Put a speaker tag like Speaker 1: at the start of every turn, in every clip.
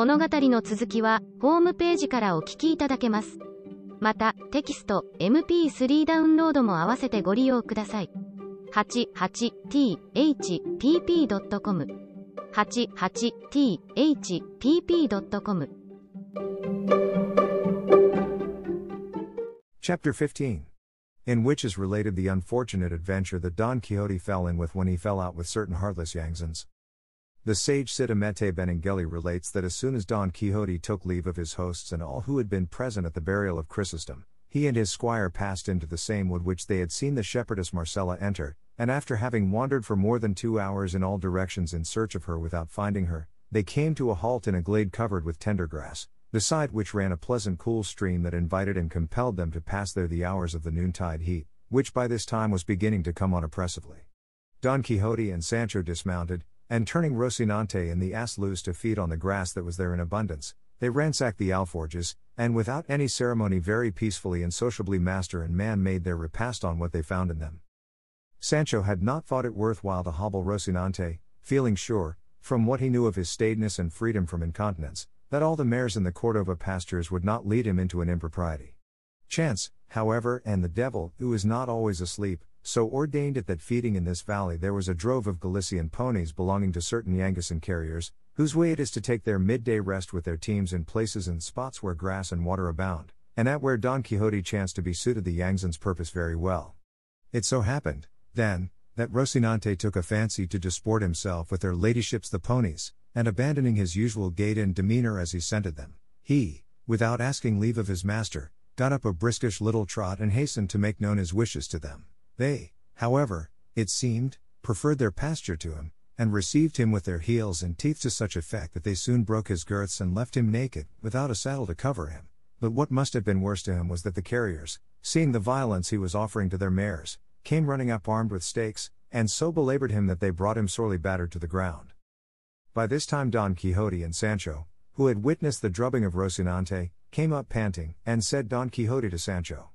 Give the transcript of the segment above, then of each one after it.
Speaker 1: 物語の続きはホームページからお聞きいただけます。また、テキスト、MP3 ダウンロードも合わせてご利用ください。88thpp.com 88thpp.com Chapter 15 in which is related the unfortunate adventure that Don Quixote fell in with when he fell out with certain heartless Yangzans. The sage Siddhamete Benengeli relates that as soon as Don Quixote took leave of his hosts and all who had been present at the burial of Chrysostom, he and his squire passed into the same wood which they had seen the shepherdess Marcella enter, and after having wandered for more than two hours in all directions in search of her without finding her, they came to a halt in a glade covered with tender grass, beside which ran a pleasant cool stream that invited and compelled them to pass there the hours of the noontide heat, which by this time was beginning to come on oppressively. Don Quixote and Sancho dismounted, and turning Rocinante and the ass loose to feed on the grass that was there in abundance, they ransacked the alforges, and without any ceremony, very peacefully and sociably, master and man made their repast on what they found in them. Sancho had not thought it worth while to hobble Rocinante, feeling sure, from what he knew of his staidness and freedom from incontinence, that all the mares in the Cordova pastures would not lead him into an impropriety. Chance, however, and the devil, who is not always asleep, so ordained it that feeding in this valley there was a drove of Galician ponies belonging to certain Yangisan carriers, whose way it is to take their midday rest with their teams in places and spots where grass and water abound, and at where Don Quixote chanced to be suited the Yangsan's purpose very well. It so happened, then, that Rocinante took a fancy to disport himself with their ladyships the ponies, and abandoning his usual gait and demeanor as he scented them, he, without asking leave of his master, got up a briskish little trot and hastened to make known his wishes to them. They, however, it seemed, preferred their pasture to him, and received him with their heels and teeth to such effect that they soon broke his girths and left him naked, without a saddle to cover him. But what must have been worse to him was that the carriers, seeing the violence he was offering to their mares, came running up armed with stakes, and so belabored him that they brought him sorely battered to the ground. By this time, Don Quixote and Sancho, who had witnessed the drubbing of Rocinante, came up panting, and said Don Quixote to Sancho,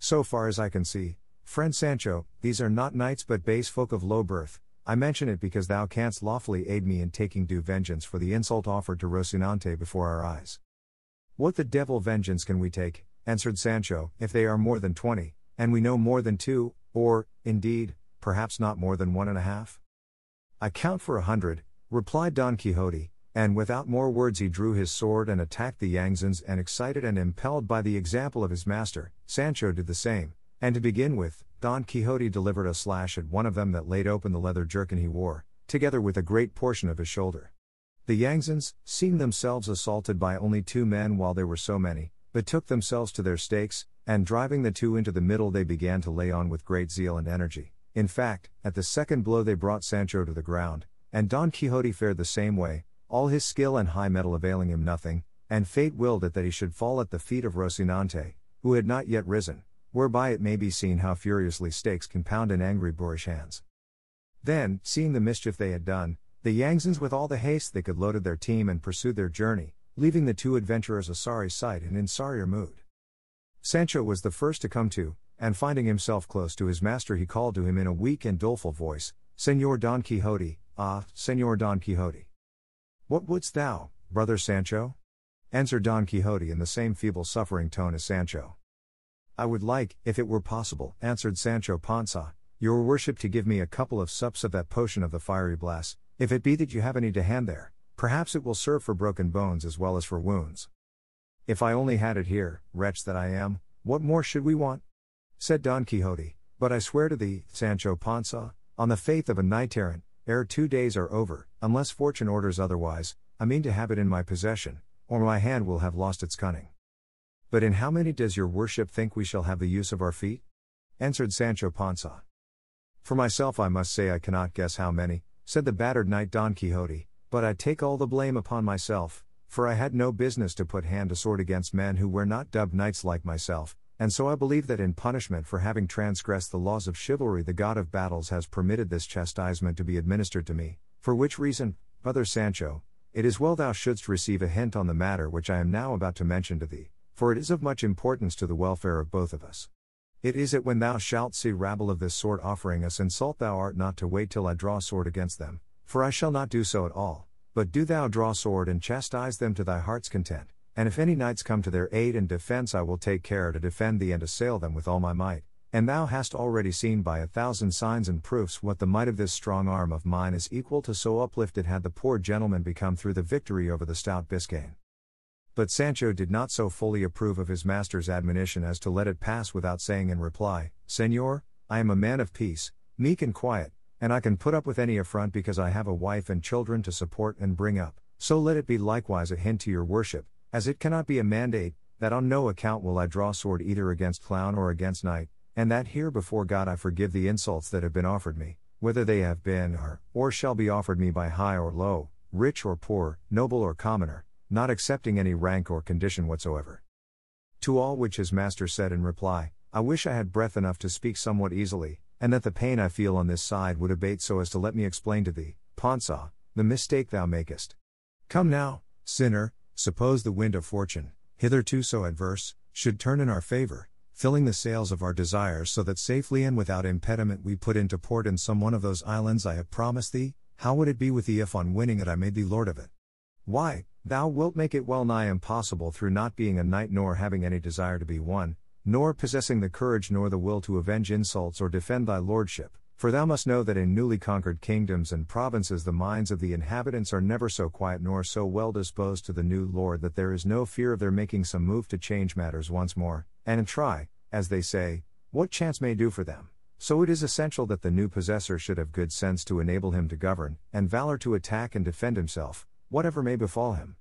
Speaker 1: So far as I can see, Friend Sancho, these are not knights but base folk of low birth, I mention it because thou canst lawfully aid me in taking due vengeance for the insult offered to Rocinante before our eyes. What the devil vengeance can we take, answered Sancho, if they are more than twenty, and we know more than two, or, indeed, perhaps not more than one and a half? I count for a hundred, replied Don Quixote, and without more words he drew his sword and attacked the Yangzins, and excited and impelled by the example of his master, Sancho did the same, and to begin with, Don Quixote delivered a slash at one of them that laid open the leather jerkin he wore, together with a great portion of his shoulder. The Yangzans, seeing themselves assaulted by only two men while there were so many, betook themselves to their stakes, and driving the two into the middle, they began to lay on with great zeal and energy. In fact, at the second blow, they brought Sancho to the ground, and Don Quixote fared the same way, all his skill and high mettle availing him nothing, and fate willed it that he should fall at the feet of Rocinante, who had not yet risen whereby it may be seen how furiously stakes can pound in angry boorish hands. Then, seeing the mischief they had done, the Yangzins with all the haste they could loaded their team and pursued their journey, leaving the two adventurers a sorry sight and in sorrier mood. Sancho was the first to come to, and finding himself close to his master he called to him in a weak and doleful voice, Señor Don Quixote, ah, Señor Don Quixote. What wouldst thou, brother Sancho? Answered Don Quixote in the same feeble suffering tone as Sancho. I would like, if it were possible, answered Sancho Panza, your worship to give me a couple of sups of that potion of the fiery blast, if it be that you have any to hand there, perhaps it will serve for broken bones as well as for wounds. If I only had it here, wretch that I am, what more should we want? said Don Quixote, but I swear to thee, Sancho Panza, on the faith of a knight errant, ere two days are over, unless fortune orders otherwise, I mean to have it in my possession, or my hand will have lost its cunning. But in how many does your worship think we shall have the use of our feet? Answered Sancho Panza. For myself, I must say I cannot guess how many, said the battered knight Don Quixote, but I take all the blame upon myself, for I had no business to put hand to sword against men who were not dubbed knights like myself, and so I believe that in punishment for having transgressed the laws of chivalry, the God of battles has permitted this chastisement to be administered to me, for which reason, brother Sancho, it is well thou shouldst receive a hint on the matter which I am now about to mention to thee for it is of much importance to the welfare of both of us. It is it when thou shalt see rabble of this sort offering us insult, thou art not to wait till I draw sword against them, for I shall not do so at all, but do thou draw sword and chastise them to thy heart's content, and if any knights come to their aid and defense, I will take care to defend thee and assail them with all my might. And thou hast already seen by a thousand signs and proofs what the might of this strong arm of mine is equal to, so uplifted had the poor gentleman become through the victory over the stout Biscayne. But Sancho did not so fully approve of his master's admonition as to let it pass without saying in reply, Senor, I am a man of peace, meek and quiet, and I can put up with any affront because I have a wife and children to support and bring up, so let it be likewise a hint to your worship, as it cannot be a mandate, that on no account will I draw sword either against clown or against knight, and that here before God I forgive the insults that have been offered me, whether they have been, or or shall be offered me by high or low, rich or poor, noble or commoner, not accepting any rank or condition whatsoever. To all which his master said in reply, I wish I had breath enough to speak somewhat easily, and that the pain I feel on this side would abate so as to let me explain to thee, Ponsa, the mistake thou makest. Come now, sinner, suppose the wind of fortune, hitherto so adverse, should turn in our favor, filling the sails of our desires so that safely and without impediment we put into port in some one of those islands I have promised thee, how would it be with thee if on winning it I made thee lord of it? Why, thou wilt make it well nigh impossible through not being a knight nor having any desire to be one, nor possessing the courage nor the will to avenge insults or defend thy lordship, for thou must know that in newly conquered kingdoms and provinces the minds of the inhabitants are never so quiet nor so well disposed to the new lord that there is no fear of their making some move to change matters once more, and try, as they say, what chance may do for them. So it is essential that the new possessor should have good sense to enable him to govern, and valor to attack and defend himself, whatever may befall him.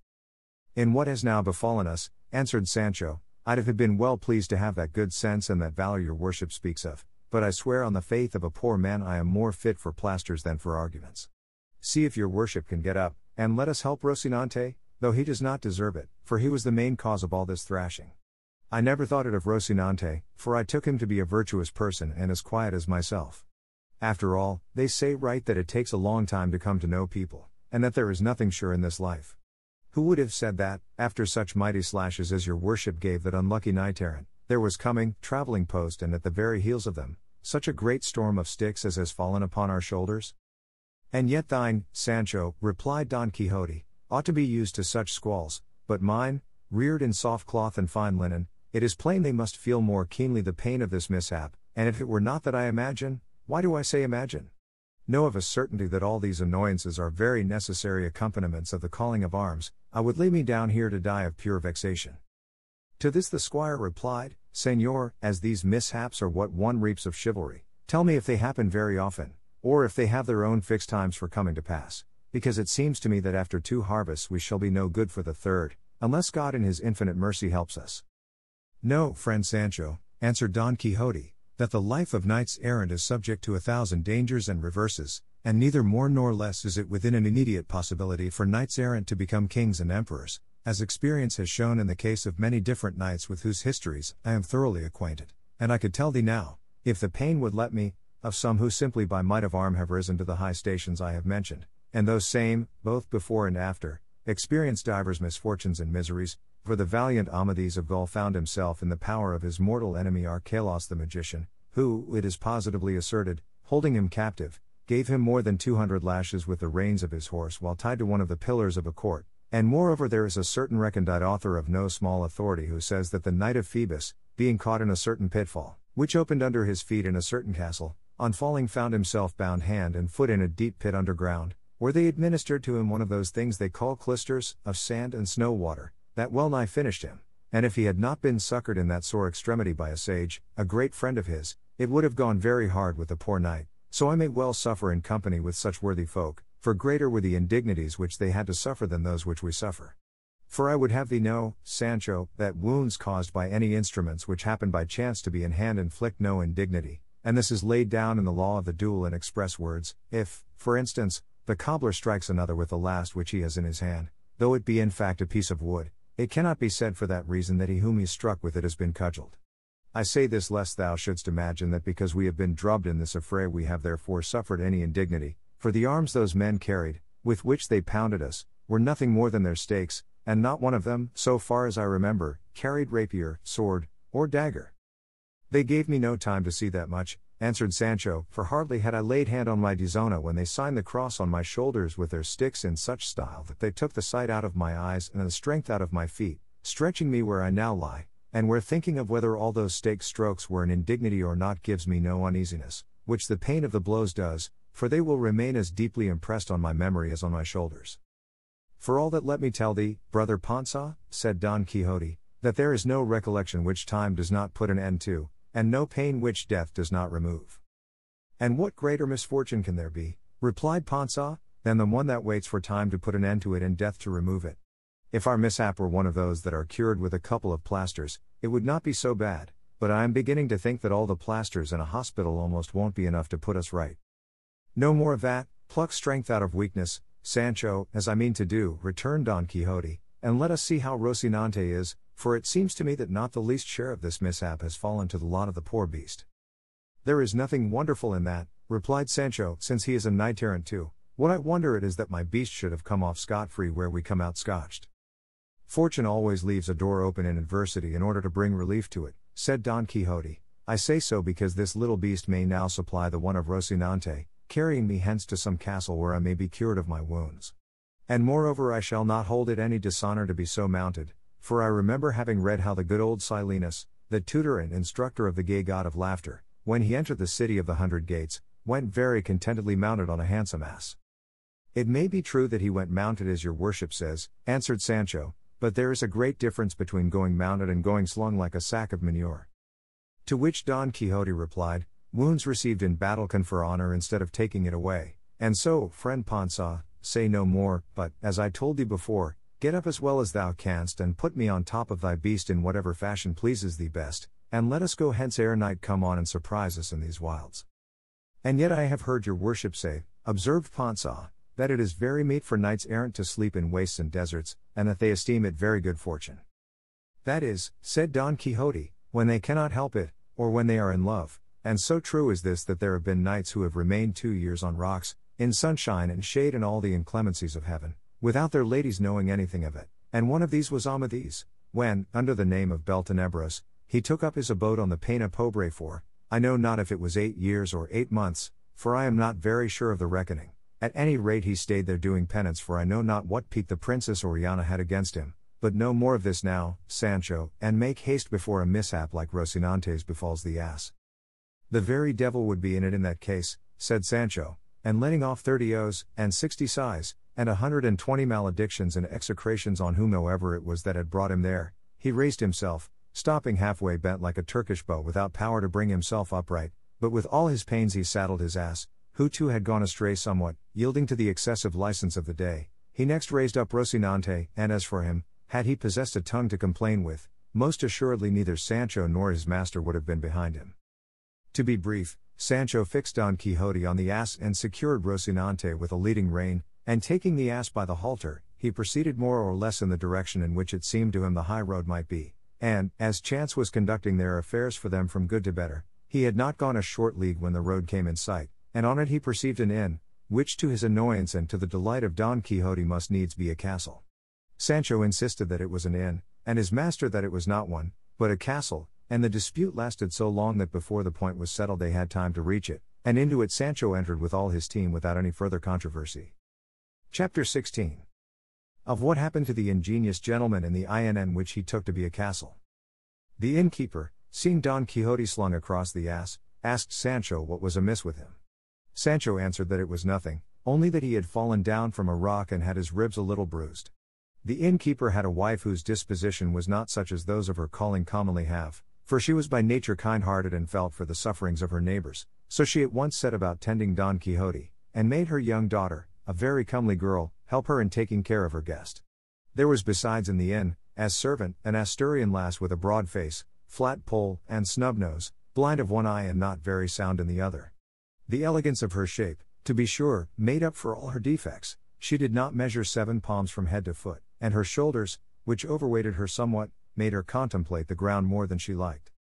Speaker 1: In what has now befallen us, answered Sancho, I'd have been well pleased to have that good sense and that valor your worship speaks of, but I swear on the faith of a poor man I am more fit for plasters than for arguments. See if your worship can get up, and let us help Rocinante, though he does not deserve it, for he was the main cause of all this thrashing. I never thought it of Rocinante, for I took him to be a virtuous person and as quiet as myself. After all, they say right that it takes a long time to come to know people and that there is nothing sure in this life. Who would have said that, after such mighty slashes as your worship gave that unlucky errant, there was coming, traveling post and at the very heels of them, such a great storm of sticks as has fallen upon our shoulders? And yet thine, Sancho, replied Don Quixote, ought to be used to such squalls, but mine, reared in soft cloth and fine linen, it is plain they must feel more keenly the pain of this mishap, and if it were not that I imagine, why do I say imagine? know of a certainty that all these annoyances are very necessary accompaniments of the calling of arms, I would lay me down here to die of pure vexation. To this the squire replied, Senor, as these mishaps are what one reaps of chivalry, tell me if they happen very often, or if they have their own fixed times for coming to pass, because it seems to me that after two harvests we shall be no good for the third, unless God in his infinite mercy helps us. No, friend Sancho, answered Don Quixote, that the life of knights errant is subject to a thousand dangers and reverses, and neither more nor less is it within an immediate possibility for knights errant to become kings and emperors, as experience has shown in the case of many different knights with whose histories I am thoroughly acquainted, and I could tell thee now, if the pain would let me, of some who simply by might of arm have risen to the high stations I have mentioned, and those same, both before and after, experience divers misfortunes and miseries, for the valiant Amadis of Gaul found himself in the power of his mortal enemy Archelaus the magician, who, it is positively asserted, holding him captive, gave him more than 200 lashes with the reins of his horse while tied to one of the pillars of a court. And moreover, there is a certain recondite author of no small authority who says that the knight of Phoebus, being caught in a certain pitfall, which opened under his feet in a certain castle, on falling found himself bound hand and foot in a deep pit underground, where they administered to him one of those things they call clysters, of sand and snow water, that well nigh finished him, and if he had not been succored in that sore extremity by a sage, a great friend of his, it would have gone very hard with the poor knight, so I may well suffer in company with such worthy folk, for greater were the indignities which they had to suffer than those which we suffer. For I would have thee know, Sancho, that wounds caused by any instruments which happen by chance to be in hand inflict no indignity, and this is laid down in the law of the duel in express words, if, for instance, the cobbler strikes another with the last which he has in his hand, though it be in fact a piece of wood, it cannot be said for that reason that he whom he struck with it has been cudgeled. I say this lest thou shouldst imagine that because we have been drubbed in this affray we have therefore suffered any indignity, for the arms those men carried, with which they pounded us, were nothing more than their stakes, and not one of them, so far as I remember, carried rapier, sword, or dagger. They gave me no time to see that much, answered Sancho, for hardly had I laid hand on my dizona when they signed the cross on my shoulders with their sticks in such style that they took the sight out of my eyes and the strength out of my feet, stretching me where I now lie, and where thinking of whether all those stake strokes were an indignity or not gives me no uneasiness, which the pain of the blows does, for they will remain as deeply impressed on my memory as on my shoulders. For all that let me tell thee, brother Panza, said Don Quixote, that there is no recollection which time does not put an end to, and no pain which death does not remove. And what greater misfortune can there be, replied Ponsa, than the one that waits for time to put an end to it and death to remove it? If our mishap were one of those that are cured with a couple of plasters, it would not be so bad, but I am beginning to think that all the plasters in a hospital almost won't be enough to put us right. No more of that, pluck strength out of weakness, Sancho, as I mean to do, returned Don Quixote, and let us see how Rocinante is, for it seems to me that not the least share of this mishap has fallen to the lot of the poor beast. There is nothing wonderful in that, replied Sancho, since he is a knight errant too. What I wonder it is that my beast should have come off scot free where we come out scotched. Fortune always leaves a door open in adversity in order to bring relief to it, said Don Quixote. I say so because this little beast may now supply the one of Rocinante, carrying me hence to some castle where I may be cured of my wounds. And moreover, I shall not hold it any dishonor to be so mounted, for I remember having read how the good old Silenus, the tutor and instructor of the gay god of laughter, when he entered the city of the hundred gates, went very contentedly mounted on a handsome ass. It may be true that he went mounted as your worship says, answered Sancho, but there is a great difference between going mounted and going slung like a sack of manure. To which Don Quixote replied, Wounds received in battle confer honor instead of taking it away, and so, friend Pansa, say no more, but, as I told thee before, Get up as well as thou canst, and put me on top of thy beast in whatever fashion pleases thee best, and let us go hence ere night come on and surprise us in these wilds. And yet I have heard your worship say, observed Ponsah, that it is very meet for knights errant to sleep in wastes and deserts, and that they esteem it very good fortune. That is, said Don Quixote, when they cannot help it, or when they are in love, and so true is this that there have been knights who have remained two years on rocks, in sunshine and shade and all the inclemencies of heaven, without their ladies knowing anything of it, and one of these was Amadis, when, under the name of Beltenebros, he took up his abode on the Pena Pobre for, I know not if it was eight years or eight months, for I am not very sure of the reckoning. At any rate, he stayed there doing penance for I know not what pique the Princess Oriana had against him, but no more of this now, Sancho, and make haste before a mishap like Rocinante's befalls the ass. The very devil would be in it in that case, said Sancho, and letting off thirty o's, and sixty sighs, and a hundred and twenty maledictions and execrations on whomsoever it was that had brought him there, he raised himself, stopping halfway bent like a Turkish bow without power to bring himself upright, but with all his pains he saddled his ass, who too had gone astray somewhat, yielding to the excessive license of the day. He next raised up Rocinante, and as for him, had he possessed a tongue to complain with, most assuredly neither Sancho nor his master would have been behind him. To be brief, Sancho fixed Don Quixote on the ass and secured Rocinante with a leading rein, and taking the ass by the halter, he proceeded more or less in the direction in which it seemed to him the high road might be, and, as chance was conducting their affairs for them from good to better, he had not gone a short league when the road came in sight, and on it he perceived an inn, which to his annoyance and to the delight of Don Quixote must needs be a castle. Sancho insisted that it was an inn, and his master that it was not one, but a castle, and the dispute lasted so long that before the point was settled they had time to reach it, and into it Sancho entered with all his team without any further controversy. Chapter 16 Of what happened to the ingenious gentleman in the inn which he took to be a castle. The innkeeper, seeing Don Quixote slung across the ass, asked Sancho what was amiss with him. Sancho answered that it was nothing, only that he had fallen down from a rock and had his ribs a little bruised. The innkeeper had a wife whose disposition was not such as those of her calling commonly have, for she was by nature kind hearted and felt for the sufferings of her neighbors, so she at once set about tending Don Quixote, and made her young daughter, a very comely girl, help her in taking care of her guest. There was besides in the inn, as servant, an Asturian lass with a broad face, flat poll, and snub nose, blind of one eye and not very sound in the other. The elegance of her shape, to be sure, made up for all her defects, she did not measure seven palms from head to foot, and her shoulders, which overweighted her somewhat, made her contemplate the ground more than she liked.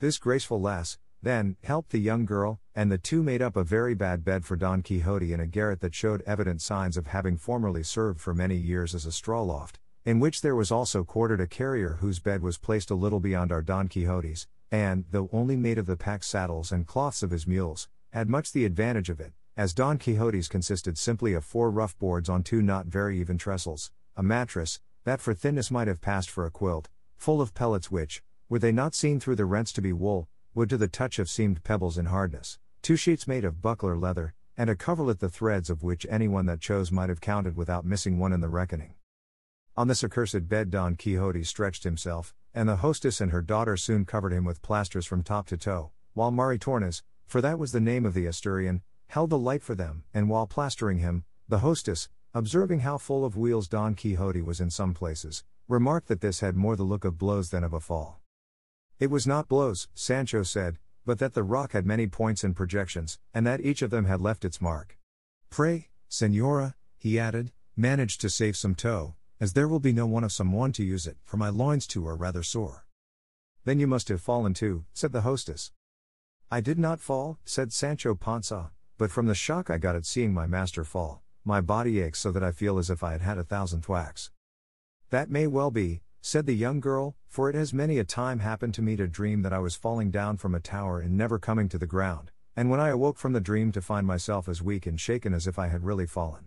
Speaker 1: This graceful lass, then, helped the young girl, and the two made up a very bad bed for Don Quixote in a garret that showed evident signs of having formerly served for many years as a straw loft, in which there was also quartered a carrier whose bed was placed a little beyond our Don Quixote's, and, though only made of the pack saddles and cloths of his mules, had much the advantage of it, as Don Quixote's consisted simply of four rough boards on two not very even trestles, a mattress, that for thinness might have passed for a quilt, full of pellets which, were they not seen through the rents to be wool, wood to the touch of seamed pebbles in hardness, two sheets made of buckler leather, and a coverlet the threads of which anyone that chose might have counted without missing one in the reckoning. On this accursed bed Don Quixote stretched himself, and the hostess and her daughter soon covered him with plasters from top to toe, while Maritornes, for that was the name of the Asturian, held the light for them, and while plastering him, the hostess, observing how full of wheels Don Quixote was in some places, remarked that this had more the look of blows than of a fall. It was not blows, Sancho said, but that the rock had many points and projections, and that each of them had left its mark. Pray, Senora, he added, manage to save some toe, as there will be no one of some one to use it, for my loins too are rather sore. Then you must have fallen too, said the hostess. I did not fall, said Sancho Panza, but from the shock I got at seeing my master fall, my body aches so that I feel as if I had had a thousand thwacks. That may well be, said the young girl, for it has many a time happened to me to dream that I was falling down from a tower and never coming to the ground, and when I awoke from the dream to find myself as weak and shaken as if I had really fallen.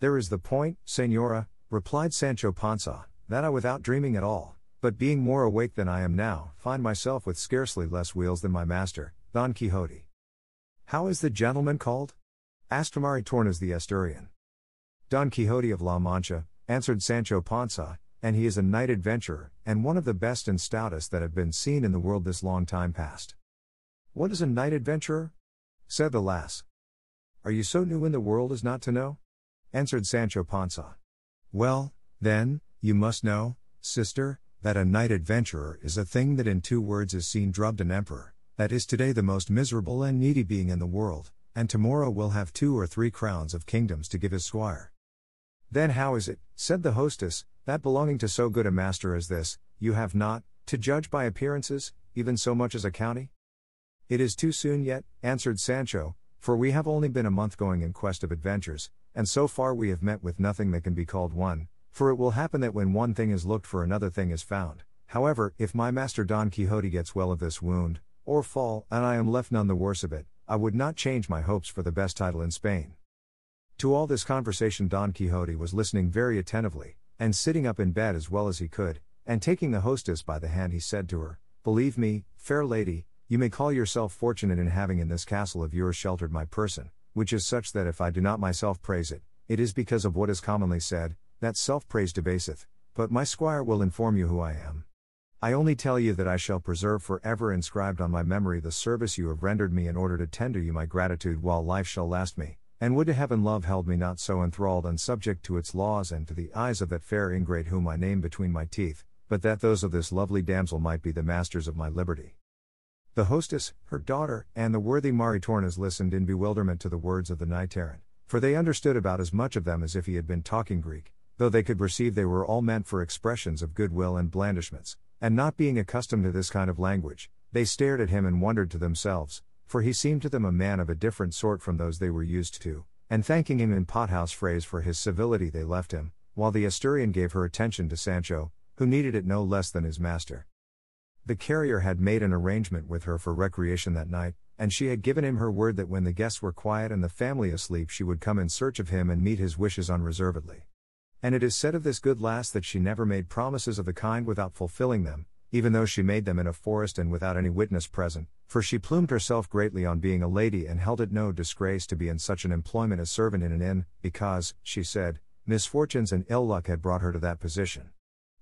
Speaker 1: There is the point, senora, replied Sancho Panza, that I without dreaming at all, but being more awake than I am now, find myself with scarcely less wheels than my master, Don Quixote. How is the gentleman called? asked Amaritornes the Asturian. Don Quixote of La Mancha, answered Sancho Panza, and he is a knight adventurer, and one of the best and stoutest that have been seen in the world this long time past. What is a knight adventurer? said the lass. Are you so new in the world as not to know? answered Sancho Panza. Well, then, you must know, sister, that a knight adventurer is a thing that in two words is seen drubbed an emperor, that is today the most miserable and needy being in the world, and tomorrow will have two or three crowns of kingdoms to give his squire. Then how is it, said the hostess, that belonging to so good a master as this, you have not, to judge by appearances, even so much as a county? It is too soon yet, answered Sancho, for we have only been a month going in quest of adventures, and so far we have met with nothing that can be called one, for it will happen that when one thing is looked for, another thing is found. However, if my master Don Quixote gets well of this wound, or fall, and I am left none the worse of it, I would not change my hopes for the best title in Spain. To all this conversation, Don Quixote was listening very attentively, and sitting up in bed as well as he could, and taking the hostess by the hand, he said to her, Believe me, fair lady, you may call yourself fortunate in having in this castle of yours sheltered my person, which is such that if I do not myself praise it, it is because of what is commonly said, that self praise debaseth, but my squire will inform you who I am. I only tell you that I shall preserve for ever inscribed on my memory the service you have rendered me in order to tender you my gratitude while life shall last me, and would to heaven love held me not so enthralled and subject to its laws and to the eyes of that fair ingrate whom I name between my teeth, but that those of this lovely damsel might be the masters of my liberty. The hostess, her daughter, and the worthy Maritornes listened in bewilderment to the words of the knight errant, for they understood about as much of them as if he had been talking Greek, though they could perceive they were all meant for expressions of goodwill and blandishments, and not being accustomed to this kind of language, they stared at him and wondered to themselves, for he seemed to them a man of a different sort from those they were used to, and thanking him in pothouse phrase for his civility they left him, while the Asturian gave her attention to Sancho, who needed it no less than his master. The carrier had made an arrangement with her for recreation that night, and she had given him her word that when the guests were quiet and the family asleep, she would come in search of him and meet his wishes unreservedly. And it is said of this good lass that she never made promises of the kind without fulfilling them, even though she made them in a forest and without any witness present, for she plumed herself greatly on being a lady and held it no disgrace to be in such an employment as servant in an inn, because, she said, misfortunes and ill luck had brought her to that position.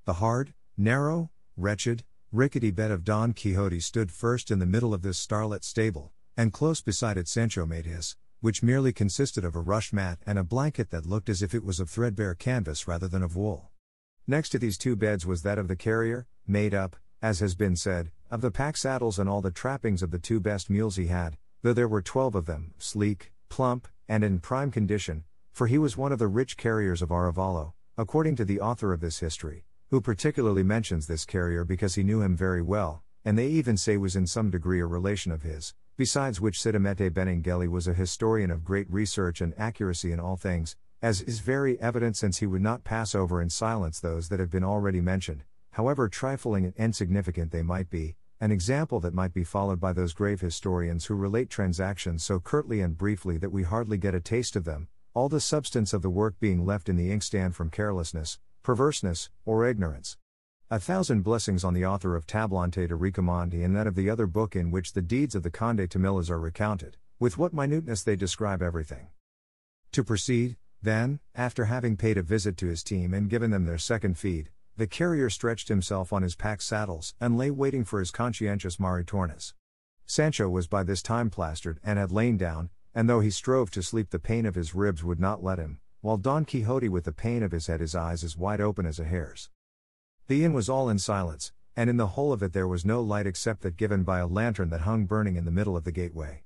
Speaker 1: The hard, narrow, wretched, rickety bed of Don Quixote stood first in the middle of this starlit stable, and close beside it Sancho made his, which merely consisted of a rush mat and a blanket that looked as if it was of threadbare canvas rather than of wool. Next to these two beds was that of the carrier, made up, as has been said, of the pack saddles and all the trappings of the two best mules he had, though there were twelve of them, sleek, plump, and in prime condition, for he was one of the rich carriers of Aravalo, according to the author of this history, who particularly mentions this carrier because he knew him very well, and they even say was in some degree a relation of his, besides which Sidamete Benengeli was a historian of great research and accuracy in all things, as is very evident since he would not pass over in silence those that have been already mentioned, however trifling and insignificant they might be, an example that might be followed by those grave historians who relate transactions so curtly and briefly that we hardly get a taste of them, all the substance of the work being left in the inkstand from carelessness, perverseness, or ignorance. A thousand blessings on the author of Tablante de Ricamonte and that of the other book in which the deeds of the Conde Tamillas are recounted, with what minuteness they describe everything. To proceed, then, after having paid a visit to his team and given them their second feed, the carrier stretched himself on his pack saddles and lay waiting for his conscientious Maritornes. Sancho was by this time plastered and had lain down, and though he strove to sleep, the pain of his ribs would not let him, while Don Quixote, with the pain of his head, his eyes as wide open as a hare's. The inn was all in silence, and in the whole of it there was no light except that given by a lantern that hung burning in the middle of the gateway.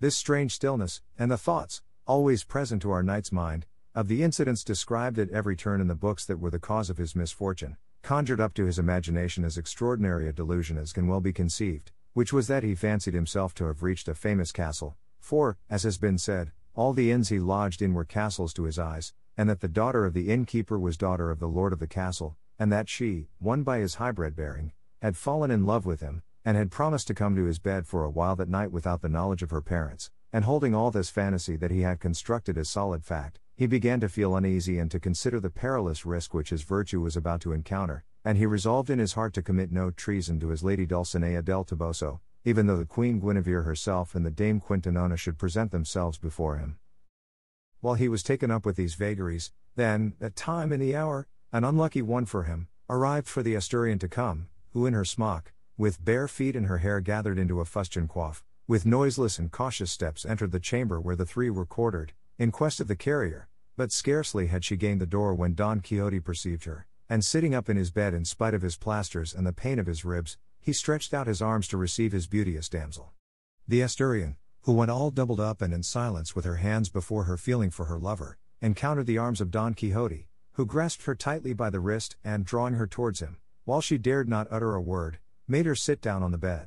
Speaker 1: This strange stillness, and the thoughts, always present to our knight's mind, of the incidents described at every turn in the books that were the cause of his misfortune, conjured up to his imagination as extraordinary a delusion as can well be conceived, which was that he fancied himself to have reached a famous castle, for, as has been said, all the inns he lodged in were castles to his eyes, and that the daughter of the innkeeper was daughter of the lord of the castle, and that she, won by his hybrid bearing, had fallen in love with him, and had promised to come to his bed for a while that night without the knowledge of her parents, and holding all this fantasy that he had constructed as solid fact, he began to feel uneasy and to consider the perilous risk which his virtue was about to encounter, and he resolved in his heart to commit no treason to his lady Dulcinea del Toboso, even though the Queen Guinevere herself and the Dame Quintanona should present themselves before him. While he was taken up with these vagaries, then, at time in the hour, an unlucky one for him, arrived for the Asturian to come, who in her smock, with bare feet and her hair gathered into a fustian coif, with noiseless and cautious steps entered the chamber where the three were quartered, in quest of the carrier, but scarcely had she gained the door when Don Quixote perceived her, and sitting up in his bed in spite of his plasters and the pain of his ribs, he stretched out his arms to receive his beauteous damsel. The Asturian, who went all doubled up and in silence with her hands before her feeling for her lover, encountered the arms of Don Quixote, who grasped her tightly by the wrist and, drawing her towards him, while she dared not utter a word, made her sit down on the bed.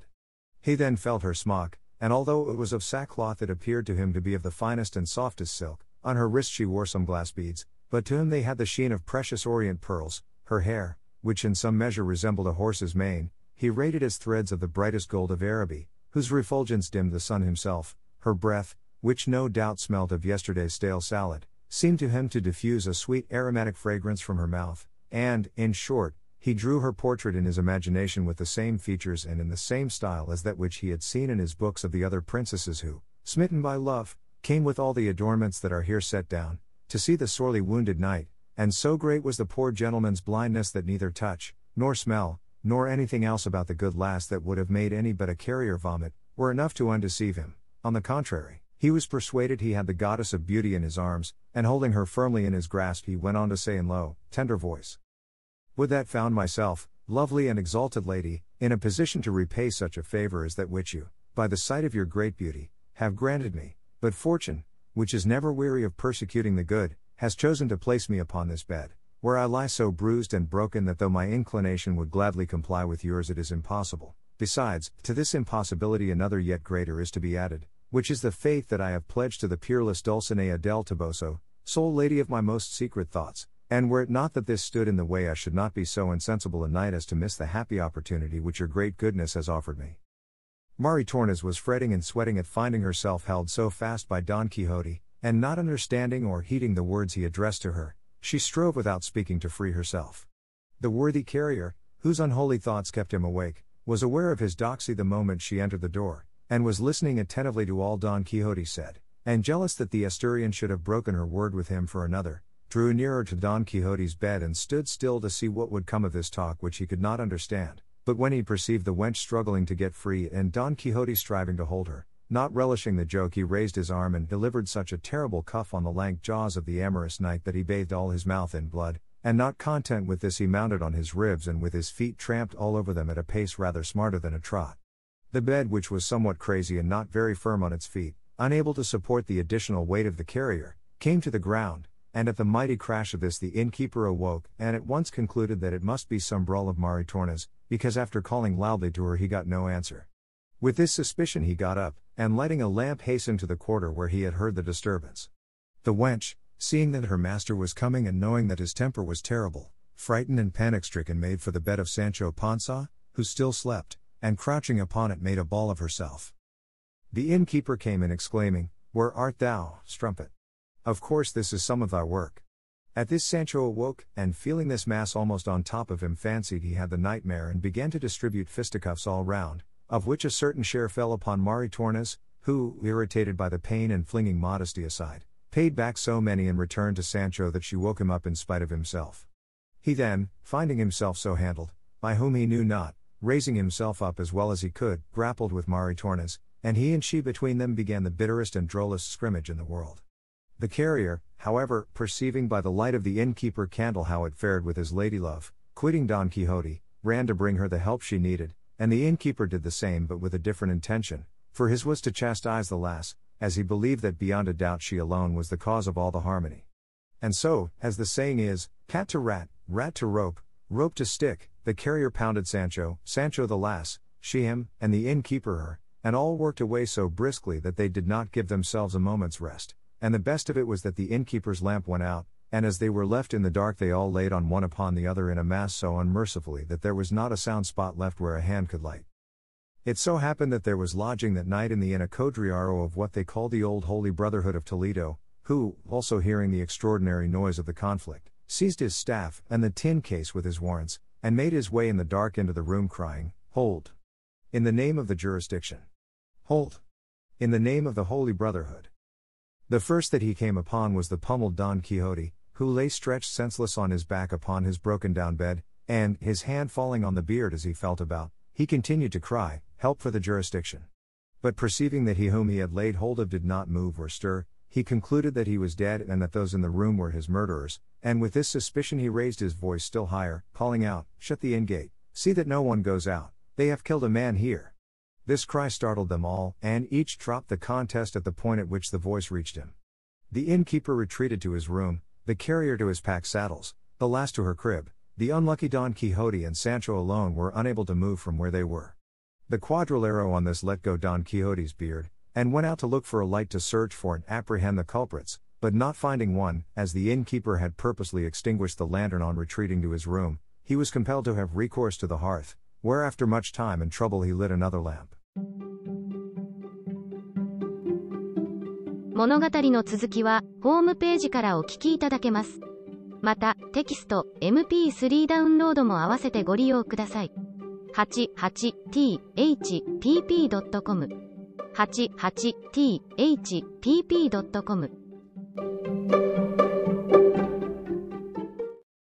Speaker 1: He then felt her smock, and although it was of sackcloth, it appeared to him to be of the finest and softest silk, on her wrist she wore some glass beads, but to him they had the sheen of precious orient pearls, her hair, which in some measure resembled a horse's mane, he rated as threads of the brightest gold of Araby, whose refulgence dimmed the sun himself, her breath, which no doubt smelt of yesterday's stale salad, seemed to him to diffuse a sweet aromatic fragrance from her mouth, and, in short, he drew her portrait in his imagination with the same features and in the same style as that which he had seen in his books of the other princesses who, smitten by love, came with all the adornments that are here set down, to see the sorely wounded knight, and so great was the poor gentleman's blindness that neither touch, nor smell, nor anything else about the good lass that would have made any but a carrier vomit, were enough to undeceive him. On the contrary, he was persuaded he had the goddess of beauty in his arms, and holding her firmly in his grasp, he went on to say in low, tender voice, Would that found myself, lovely and exalted lady, in a position to repay such a favor as that which you, by the sight of your great beauty, have granted me, but fortune, which is never weary of persecuting the good, has chosen to place me upon this bed, where I lie so bruised and broken that though my inclination would gladly comply with yours, it is impossible. Besides, to this impossibility another yet greater is to be added, which is the faith that I have pledged to the peerless Dulcinea del Toboso, sole lady of my most secret thoughts, and were it not that this stood in the way, I should not be so insensible a knight as to miss the happy opportunity which your great goodness has offered me. Mari Tornes was fretting and sweating at finding herself held so fast by Don Quixote, and not understanding or heeding the words he addressed to her, she strove without speaking to free herself. The worthy carrier, whose unholy thoughts kept him awake, was aware of his doxy the moment she entered the door, and was listening attentively to all Don Quixote said, and jealous that the Asturian should have broken her word with him for another, drew nearer to Don Quixote's bed and stood still to see what would come of this talk which he could not understand but when he perceived the wench struggling to get free and Don Quixote striving to hold her, not relishing the joke, he raised his arm and delivered such a terrible cuff on the lank jaws of the amorous knight that he bathed all his mouth in blood, and not content with this, he mounted on his ribs and with his feet tramped all over them at a pace rather smarter than a trot. The bed, which was somewhat crazy and not very firm on its feet, unable to support the additional weight of the carrier, came to the ground, and at the mighty crash of this, the innkeeper awoke and at once concluded that it must be some brawl of Maritornas, because after calling loudly to her, he got no answer. With this suspicion, he got up, and lighting a lamp, hastened to the quarter where he had heard the disturbance. The wench, seeing that her master was coming and knowing that his temper was terrible, frightened and panic stricken, made for the bed of Sancho Panza, who still slept, and crouching upon it, made a ball of herself. The innkeeper came in exclaiming, Where art thou, strumpet? Of course, this is some of thy work. At this Sancho awoke, and feeling this mass almost on top of him fancied he had the nightmare and began to distribute fisticuffs all round, of which a certain share fell upon Mari Tornes, who, irritated by the pain and flinging modesty aside, paid back so many in return to Sancho that she woke him up in spite of himself. He then, finding himself so handled, by whom he knew not, raising himself up as well as he could, grappled with Mari Tornes, and he and she between them began the bitterest and drollest scrimmage in the world. The carrier, however, perceiving by the light of the innkeeper candle how it fared with his ladylove, quitting Don Quixote, ran to bring her the help she needed, and the innkeeper did the same but with a different intention, for his was to chastise the lass, as he believed that beyond a doubt she alone was the cause of all the harmony. And so, as the saying is, cat to rat, rat to rope, rope to stick, the carrier pounded Sancho, Sancho the lass, she him, and the innkeeper her, and all worked away so briskly that they did not give themselves a moment's rest and the best of it was that the innkeeper's lamp went out, and as they were left in the dark, they all laid on one upon the other in a mass so unmercifully that there was not a sound spot left where a hand could light. It so happened that there was lodging that night in the Inn a Codriaro of what they call the Old Holy Brotherhood of Toledo, who, also hearing the extraordinary noise of the conflict, seized his staff and the tin case with his warrants, and made his way in the dark into the room crying, Hold! In the name of the jurisdiction! Hold! In the name of the Holy Brotherhood! The first that he came upon was the pummeled Don Quixote, who lay stretched senseless on his back upon his broken down bed, and, his hand falling on the beard as he felt about, he continued to cry, Help for the jurisdiction. But perceiving that he whom he had laid hold of did not move or stir, he concluded that he was dead and that those in the room were his murderers, and with this suspicion he raised his voice still higher, calling out, Shut the inn gate, see that no one goes out, they have killed a man here. This cry startled them all, and each dropped the contest at the point at which the voice reached him. The innkeeper retreated to his room, the carrier to his pack saddles, the last to her crib, the unlucky Don Quixote and Sancho alone were unable to move from where they were. The quadrillero on this let go Don Quixote's beard, and went out to look for a light to search for and apprehend the culprits, but not finding one, as the innkeeper had purposely extinguished the lantern on retreating to his room, he was compelled to have recourse to the hearth, where after much time and trouble he lit another lamp. 物語の続きはホームページからお聞きいただけます。また、テキスト、MP3 ダウンロードも合わせてご利用ください。88thpp.com 88thpp.com